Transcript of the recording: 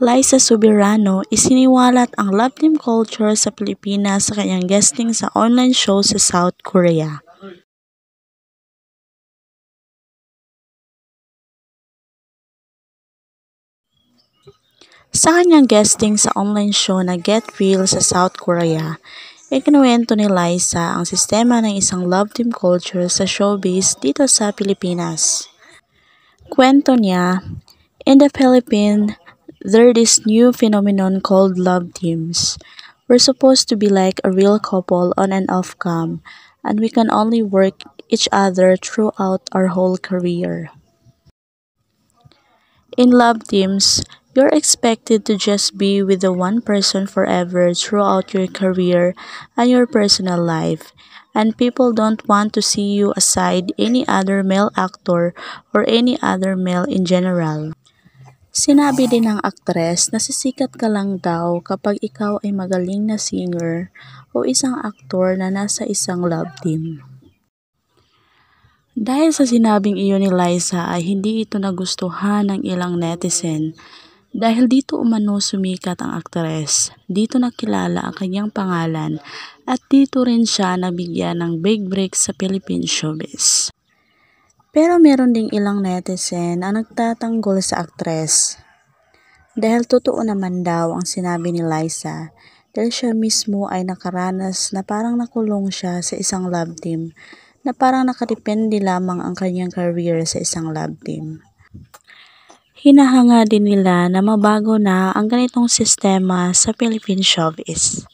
Liza Subirano, isiniwalat ang love team culture sa Pilipinas sa kanyang guesting sa online show sa South Korea. Sa kanyang guesting sa online show na Get Real sa South Korea, ikinuwento ni Liza ang sistema ng isang love team culture sa showbiz dito sa Pilipinas. Kwento niya, In the Philippines, there this new phenomenon called love teams. We're supposed to be like a real couple on and off cam, and we can only work each other throughout our whole career. In love teams, you're expected to just be with the one person forever throughout your career and your personal life, and people don't want to see you aside any other male actor or any other male in general. Sinabi din ng aktres na sisikat ka lang daw kapag ikaw ay magaling na singer o isang aktor na nasa isang love team. Dahil sa sinabing iyon ni Liza ay hindi ito nagustuhan ng ilang netizen dahil dito umano sumikat ang aktres. Dito nakilala ang kanyang pangalan at dito rin siya nabigyan ng big break sa Philippine showbiz. Pero meron ding ilang netizen ang nagtatanggol sa aktres. Dahil totoo naman daw ang sinabi ni Liza dahil siya mismo ay nakaranas na parang nakulong siya sa isang love team na parang nakadepende lamang ang kanyang career sa isang love team. Hinahanga din nila na mabago na ang ganitong sistema sa Philippine showbiz.